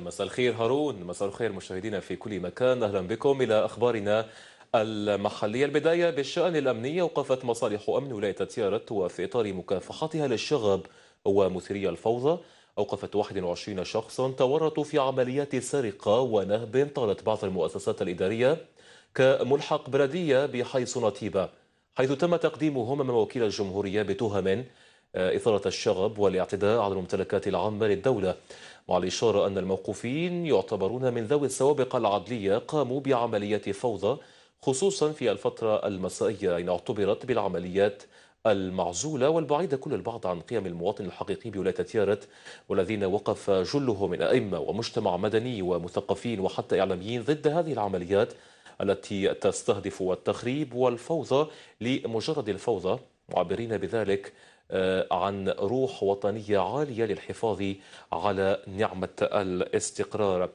مساء الخير هارون مساء الخير مشاهدينا في كل مكان اهلا بكم الى اخبارنا المحلية البداية بالشأن الأمنية وقفت مصالح أمن ولاية تيارت وفي إطار مكافحتها للشغب ومثيري الفوضى أوقفت 21 شخصا تورطوا في عمليات سرقة ونهب طالت بعض المؤسسات الإدارية كملحق بلدية بحي نتيبة حيث تم تقديمهم أمام وكيل الجمهورية بتهم آه، إثارة الشغب والاعتداء على الممتلكات العامة للدولة والإشارة أن الموقوفين يعتبرون من ذوي السوابق العدلية قاموا بعمليات فوضى خصوصا في الفترة المسائية أين اعتبرت بالعمليات المعزولة والبعيدة كل البعض عن قيم المواطن الحقيقي بولاية تيارت والذين وقف جله من أئمة ومجتمع مدني ومثقفين وحتى إعلاميين ضد هذه العمليات التي تستهدف التخريب والفوضى لمجرد الفوضى معبرين بذلك آه، عن روح وطنية عالية للحفاظ على نعمة الاستقرار